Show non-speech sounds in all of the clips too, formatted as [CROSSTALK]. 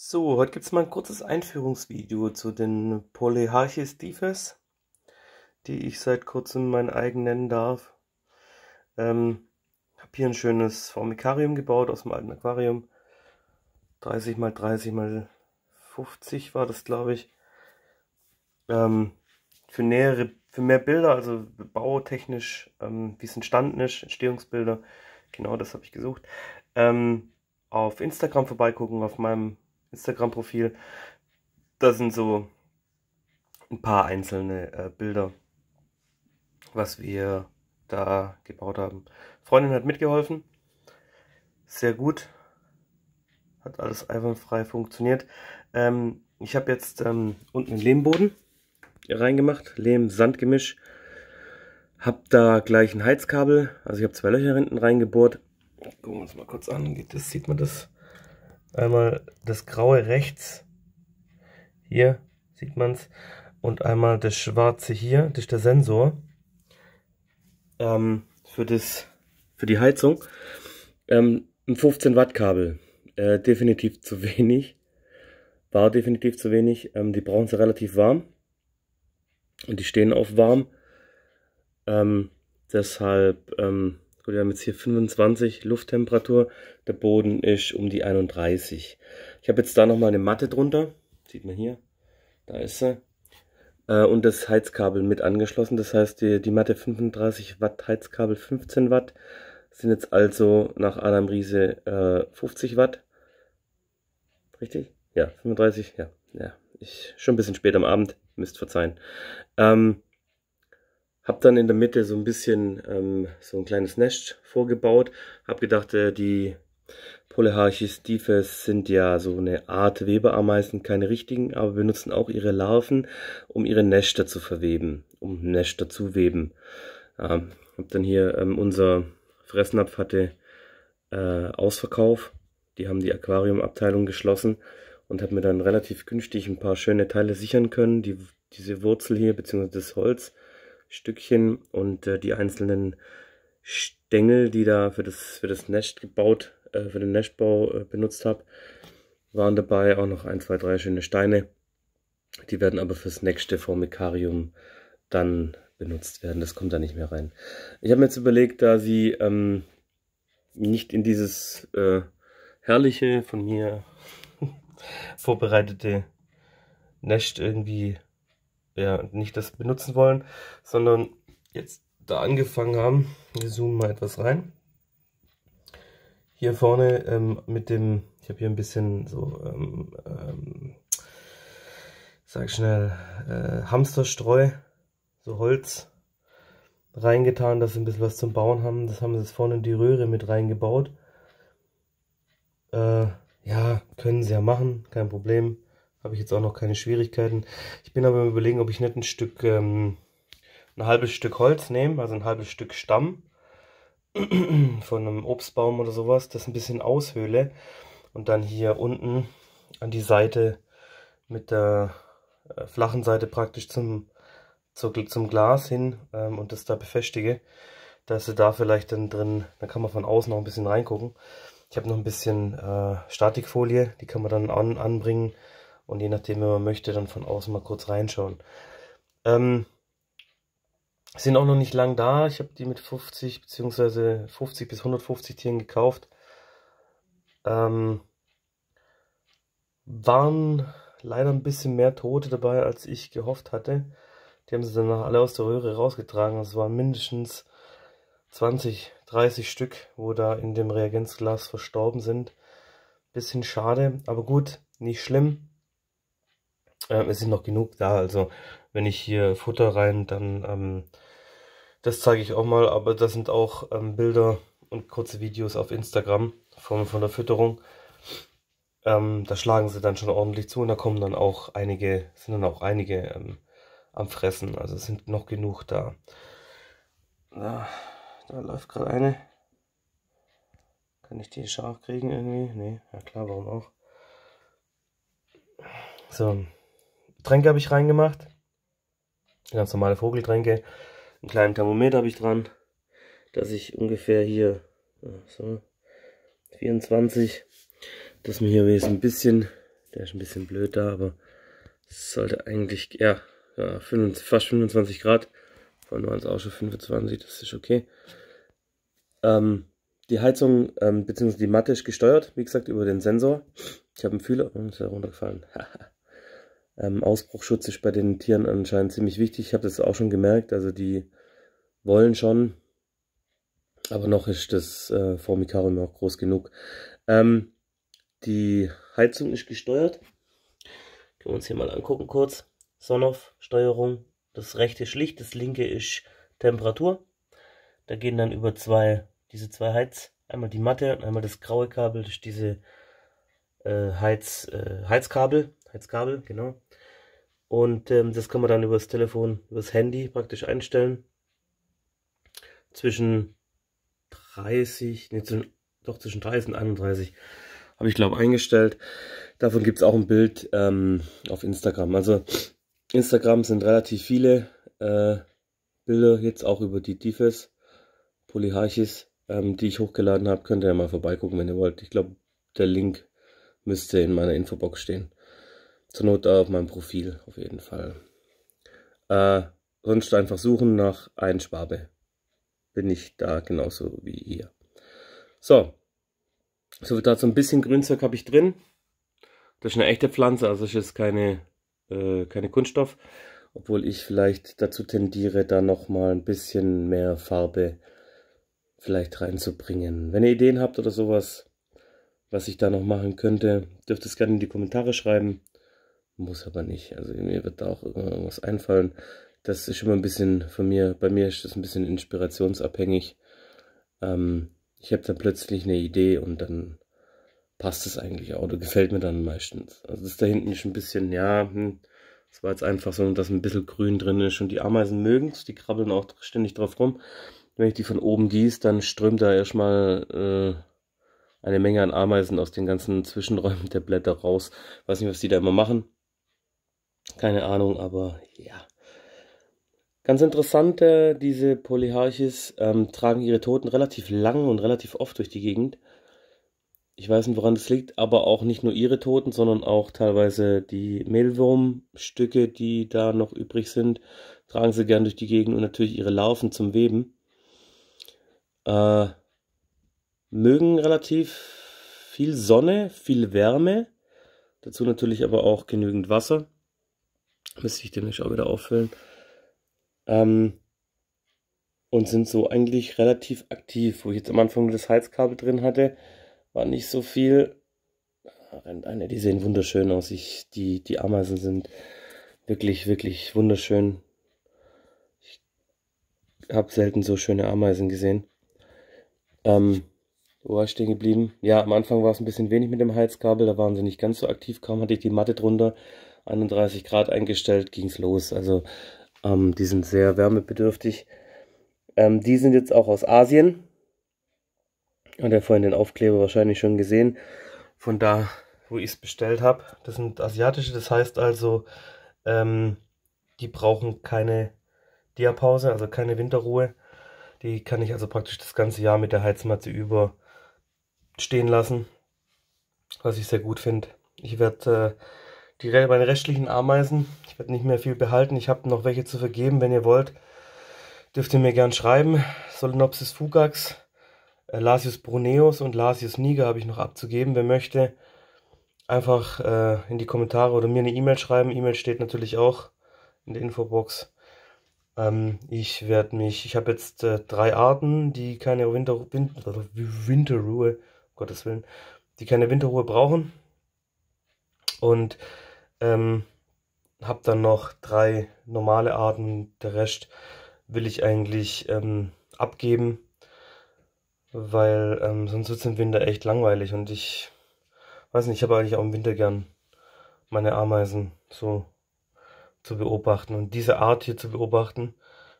So, heute gibt es mal ein kurzes Einführungsvideo zu den Polyarchis Dives, die ich seit kurzem mein eigen nennen darf. Ähm, habe hier ein schönes Formikarium gebaut aus dem alten Aquarium. 30 x 30 x 50 war das, glaube ich. Ähm, für nähere, für mehr Bilder, also bautechnisch, ähm, wie es entstanden ist, Entstehungsbilder, genau das habe ich gesucht. Ähm, auf Instagram vorbeigucken, auf meinem Instagram-Profil. Das sind so ein paar einzelne äh, Bilder, was wir da gebaut haben. Freundin hat mitgeholfen. Sehr gut. Hat alles einwandfrei funktioniert. Ähm, ich habe jetzt ähm, unten den Lehmboden reingemacht. Lehm-Sandgemisch. Hab da gleich ein Heizkabel. Also ich habe zwei Löcher hinten reingebohrt. Gucken wir uns mal kurz an. Geht Das sieht man das Einmal das graue rechts. Hier sieht man es. Und einmal das schwarze hier. Das ist der Sensor. Ähm, für, das, für die Heizung. Ähm, ein 15 Watt Kabel. Äh, definitiv zu wenig. War definitiv zu wenig. Ähm, die brauchen sie relativ warm. Und die stehen auf warm. Ähm, deshalb ähm, Gut, wir haben jetzt hier 25 Lufttemperatur. Der Boden ist um die 31. Ich habe jetzt da nochmal eine Matte drunter. Sieht man hier. Da ist sie. Äh, und das Heizkabel mit angeschlossen. Das heißt, die, die Matte 35 Watt, Heizkabel 15 Watt. Sind jetzt also nach Adam Riese äh, 50 Watt. Richtig? Ja, 35, ja. ja. Ich, schon ein bisschen spät am Abend, müsst verzeihen. Ähm, habe dann in der Mitte so ein bisschen ähm, so ein kleines Nest vorgebaut. Habe gedacht, äh, die Poleharchis sind ja so eine Art Weberameisen, keine richtigen, aber benutzen auch ihre Larven, um ihre Nester zu verweben, um Nester zu weben. Ähm, habe dann hier ähm, unser Fressnapf hatte äh, Ausverkauf. Die haben die Aquariumabteilung geschlossen und habe mir dann relativ günstig ein paar schöne Teile sichern können. Die, diese Wurzel hier, beziehungsweise das Holz, Stückchen und äh, die einzelnen Stängel, die da für das, für das Nest gebaut, äh, für den Nestbau äh, benutzt habe, waren dabei. Auch noch ein, zwei, drei schöne Steine. Die werden aber fürs nächste Formikarium dann benutzt werden. Das kommt da nicht mehr rein. Ich habe mir jetzt überlegt, da sie ähm, nicht in dieses äh, herrliche, von mir [LAUGHS] vorbereitete Nest irgendwie ja, nicht das benutzen wollen, sondern jetzt da angefangen haben. Wir zoomen mal etwas rein. Hier vorne ähm, mit dem, ich habe hier ein bisschen so, ähm, ähm, sag schnell, äh, Hamsterstreu, so Holz reingetan, dass sie ein bisschen was zum Bauen haben. Das haben sie jetzt vorne in die Röhre mit reingebaut. Äh, ja, können sie ja machen, kein Problem habe ich jetzt auch noch keine Schwierigkeiten. Ich bin aber überlegen, ob ich nicht ein Stück, ähm, ein halbes Stück Holz nehme, also ein halbes Stück Stamm [CLEARS THROAT] von einem Obstbaum oder sowas, das ein bisschen aushöhle und dann hier unten an die Seite mit der äh, flachen Seite praktisch zum, zur, zum Glas hin ähm, und das da befestige, dass sie da vielleicht dann drin, da kann man von außen noch ein bisschen reingucken. Ich habe noch ein bisschen äh, Statikfolie, die kann man dann an, anbringen und je nachdem, wenn man möchte, dann von außen mal kurz reinschauen. Ähm, sind auch noch nicht lang da. Ich habe die mit 50 bzw. 50 bis 150 Tieren gekauft. Ähm, waren leider ein bisschen mehr Tote dabei, als ich gehofft hatte. Die haben sie danach alle aus der Röhre rausgetragen. Es waren mindestens 20, 30 Stück, wo da in dem Reagenzglas verstorben sind. Bisschen schade, aber gut, nicht schlimm ähm, es sind noch genug da. Also wenn ich hier Futter rein, dann ähm, das zeige ich auch mal. Aber das sind auch ähm, Bilder und kurze Videos auf Instagram von, von der Fütterung. Ähm, da schlagen sie dann schon ordentlich zu und da kommen dann auch einige, sind dann auch einige ähm, am Fressen. Also es sind noch genug da. Da, da läuft gerade eine. Kann ich die scharf kriegen irgendwie? Nee, ja klar, warum auch? So, Tränke habe ich reingemacht. Ganz normale Vogeltränke. Einen kleinen Thermometer habe ich dran, dass ich ungefähr hier äh, so, 24, dass mir hier wenigstens ein bisschen, der ist ein bisschen blöd da, aber sollte eigentlich, ja, ja 25, fast 25 Grad. Vorhin waren es auch schon 25, das ist okay. Ähm, die Heizung ähm, bzw. die Matte ist gesteuert, wie gesagt, über den Sensor. Ich habe einen Fühler und oh, ist runtergefallen. [LAUGHS] Ähm, Ausbruchschutz ist bei den Tieren anscheinend ziemlich wichtig. Ich habe das auch schon gemerkt. Also die wollen schon, aber noch ist das äh, Formicarium auch groß genug. Ähm, die Heizung ist gesteuert. Können wir uns hier mal angucken kurz. Sonoff-Steuerung. Das rechte ist Licht, das linke ist Temperatur. Da gehen dann über zwei, diese zwei Heiz, einmal die matte und einmal das graue Kabel, das ist diese äh, Heiz, äh, Heizkabel Heizkabel, genau. Und ähm, das kann man dann über das Telefon, das Handy praktisch einstellen. Zwischen 30, nee, zwischen, doch zwischen 30 und 31 habe ich glaube eingestellt. Davon gibt es auch ein Bild ähm, auf Instagram. Also Instagram sind relativ viele äh, Bilder, jetzt auch über die Defes, Polyharchis, ähm, die ich hochgeladen habe. Könnt ihr ja mal vorbeigucken, wenn ihr wollt. Ich glaube, der Link müsste in meiner Infobox stehen. Zur Not auf meinem Profil auf jeden Fall. Äh, sonst einfach suchen nach Einschwabe. Bin ich da genauso wie ihr. So, so wird so ein bisschen Grünzeug habe ich drin. Das ist eine echte Pflanze, also ist es keine, äh, keine Kunststoff. Obwohl ich vielleicht dazu tendiere, da nochmal ein bisschen mehr Farbe vielleicht reinzubringen. Wenn ihr Ideen habt oder sowas, was ich da noch machen könnte, dürft es gerne in die Kommentare schreiben. Muss aber nicht. Also mir wird da auch irgendwas einfallen. Das ist immer ein bisschen von mir, bei mir ist das ein bisschen inspirationsabhängig. Ähm, ich habe dann plötzlich eine Idee und dann passt es eigentlich auch. Oder gefällt mir dann meistens. Also das da hinten ist ein bisschen, ja, hm, das war jetzt einfach so, dass ein bisschen grün drin ist und die Ameisen mögen es, die krabbeln auch ständig drauf rum. Wenn ich die von oben gieße, dann strömt da erstmal äh, eine Menge an Ameisen aus den ganzen Zwischenräumen der Blätter raus. Weiß nicht, was die da immer machen. Keine Ahnung, aber ja. Ganz interessant, äh, diese Polyarchis ähm, tragen ihre Toten relativ lang und relativ oft durch die Gegend. Ich weiß nicht, woran das liegt, aber auch nicht nur ihre Toten, sondern auch teilweise die Mehlwurmstücke, die da noch übrig sind, tragen sie gern durch die Gegend und natürlich ihre Larven zum Weben. Äh, mögen relativ viel Sonne, viel Wärme, dazu natürlich aber auch genügend Wasser. Müsste ich demnächst auch wieder auffüllen. Ähm, und sind so eigentlich relativ aktiv. Wo ich jetzt am Anfang das Heizkabel drin hatte, war nicht so viel. Ah, rennt Eine, die sehen wunderschön aus. Ich, die, die Ameisen sind wirklich, wirklich wunderschön. Ich habe selten so schöne Ameisen gesehen. Ähm, wo war ich stehen geblieben? Ja, am Anfang war es ein bisschen wenig mit dem Heizkabel, da waren sie nicht ganz so aktiv. Kaum hatte ich die Matte drunter, 31 Grad eingestellt, ging es los. Also ähm, die sind sehr wärmebedürftig. Ähm, die sind jetzt auch aus Asien. Hat er vorhin den Aufkleber wahrscheinlich schon gesehen. Von da, wo ich es bestellt habe. Das sind asiatische, das heißt also, ähm, die brauchen keine Diapause, also keine Winterruhe. Die kann ich also praktisch das ganze Jahr mit der Heizmatte über stehen lassen, was ich sehr gut finde. Ich werde äh, die, meine restlichen Ameisen, ich werde nicht mehr viel behalten. Ich habe noch welche zu vergeben, wenn ihr wollt. Dürft ihr mir gern schreiben. Solenopsis fugax, äh, Lasius bruneus und Lasius niger habe ich noch abzugeben. Wer möchte, einfach äh, in die Kommentare oder mir eine E-Mail schreiben. E-Mail steht natürlich auch in der Infobox. Ähm, ich werde mich, ich habe jetzt äh, drei Arten, die keine Winter, Winter, Winterruhe Gottes Willen, die keine Winterruhe brauchen. Und ähm, habe dann noch drei normale Arten. Der Rest will ich eigentlich ähm, abgeben, weil ähm, sonst wird es im Winter echt langweilig. Und ich weiß nicht, ich habe eigentlich auch im Winter gern meine Ameisen so zu beobachten. Und diese Art hier zu beobachten,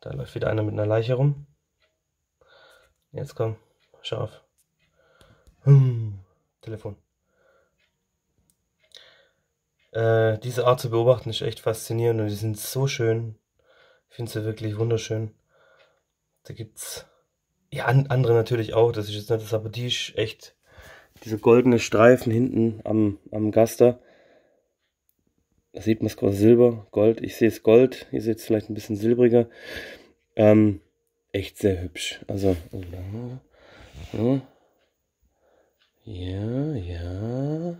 da läuft wieder einer mit einer Leiche rum. Jetzt komm, scharf. Hm. Telefon. Äh, diese Art zu beobachten ist echt faszinierend und die sind so schön. Ich finde sie wirklich wunderschön. Da gibt's ja an, andere natürlich auch, das ist jetzt nicht das, aber die ist echt diese goldene Streifen hinten am, am Gaster. Da sieht man es quasi Silber, Gold. Ich sehe es Gold, ihr seht es vielleicht ein bisschen silbriger. Ähm, echt sehr hübsch. Also, oh, ja. Ja, ja.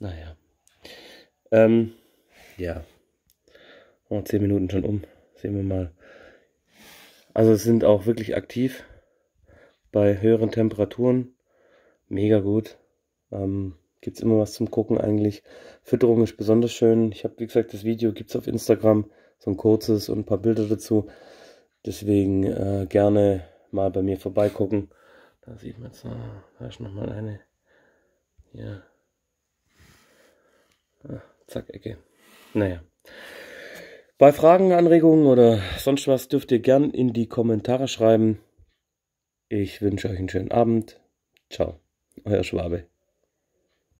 Naja. Ähm, ja. Oh, zehn Minuten schon um. Sehen wir mal. Also es sind auch wirklich aktiv bei höheren Temperaturen. Mega gut. Ähm, gibt es immer was zum Gucken eigentlich. Fütterung ist besonders schön. Ich habe, wie gesagt, das Video gibt es auf Instagram. So ein kurzes und ein paar Bilder dazu. Deswegen äh, gerne mal bei mir vorbeigucken. Da sieht man jetzt noch, da ist noch mal eine. Ja. Ah, zack, Ecke. Naja. Bei Fragen, Anregungen oder sonst was dürft ihr gern in die Kommentare schreiben. Ich wünsche euch einen schönen Abend. Ciao, euer Schwabe.